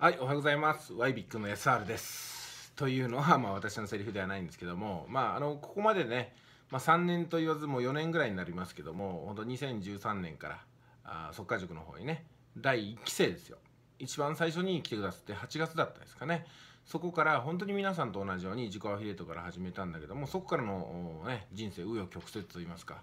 はい、おはようございます。ワイビックの SR です。というのは、まあ、私のセリフではないんですけども、まあ、あのここまでね、まあ、3年と言わずもう4年ぐらいになりますけども、本当2013年からあ速化塾の方にね、第1期生ですよ。一番最初に来てくださって8月だったですかねそこから本当に皆さんと同じように自己アフィリエイトから始めたんだけどもそこからの、ね、人生紆余曲折といいますか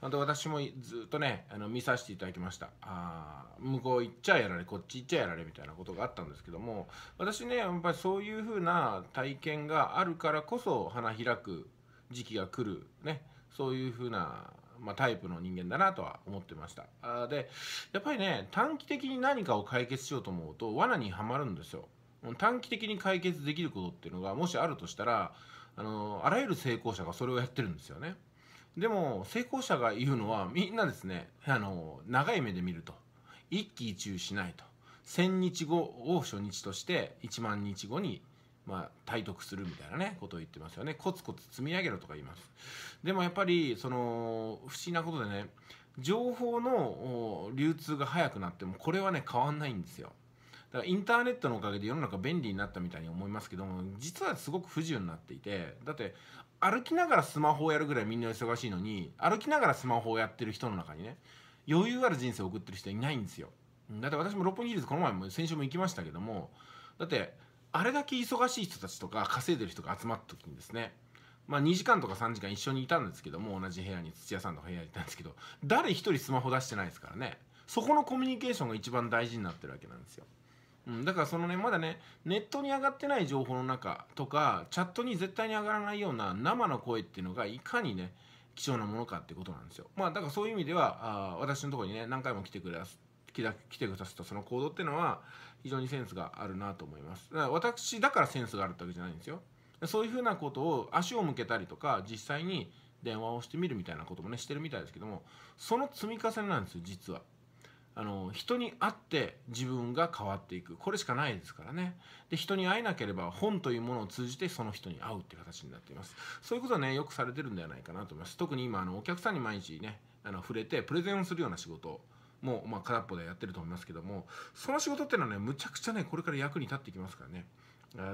あと私もずっとねあの見させていただきましたあ向こう行っちゃやられこっち行っちゃやられみたいなことがあったんですけども私ねやっぱりそういうふうな体験があるからこそ花開く時期が来るねそういうふうなまあ、タイプの人間だなとは思ってましたあでやっぱりね短期的に何かを解決しようと思うと罠にはまるんですよ短期的に解決できることっていうのがもしあるとしたらあのあらゆる成功者がそれをやってるんですよねでも成功者が言うのはみんなですねあの長い目で見ると一喜一憂しないと1000日後を初日として1万日後にまあ、体得するみたいなねことを言ってますよねコツコツ積み上げろとか言いますでもやっぱりその不思議なことでね情報の流通が速くなってもこれはね変わんないんですよだからインターネットのおかげで世の中便利になったみたいに思いますけども実はすごく不自由になっていてだって歩きながらスマホをやるぐらいみんな忙しいのに歩きながらスマホをやってる人の中にね余裕ある人生を送ってる人いないんですよだって私も六本木ヒルズこの前も先週も行きましたけどもだってあれだけ忙しい人たちとか稼いでる人が集まった時にですねまあ、2時間とか3時間一緒にいたんですけども同じ部屋に土屋さんの部屋にいたんですけど誰一人スマホ出してないですからねそこのコミュニケーションが一番大事になってるわけなんですよ、うん、だからそのねまだねネットに上がってない情報の中とかチャットに絶対に上がらないような生の声っていうのがいかにね貴重なものかってことなんですよまあだからそういう意味ではあ私のとこにね何回も来てくれ来てくださったその行動っていうのは非常にセンスがあるなと思います。だから私だからセンスがあるってわけじゃないんですよ。そういうふうなことを足を向けたりとか実際に電話をしてみるみたいなこともねしてるみたいですけどもその積み重ねなんですよ実は。あの人に会って自分が変わっていくこれしかないですからねで人に会えなければ本というものを通じてその人に会うっていう形になっていますそういうことはねよくされてるんではないかなと思います特に今あのお客さんに毎日ねあの触れてプレゼンをするような仕事もうまあ空っぽでやってると思いますけどもその仕事っていうのはねむちゃくちゃねこれから役に立ってきますからね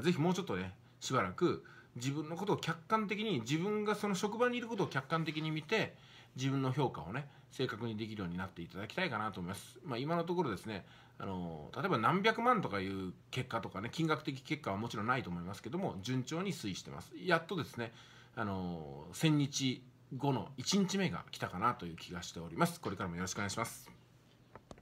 是非もうちょっとねしばらく自分のことを客観的に自分がその職場にいることを客観的に見て自分の評価をね正確にできるようになっていただきたいかなと思います。まあ、今のところですねあの例えば何百万とかいう結果とかね金額的結果はもちろんないと思いますけども順調に推移してます。やっとですねあの1000日後の1日目が来たかなという気がしております。これからもよろしくお願いします。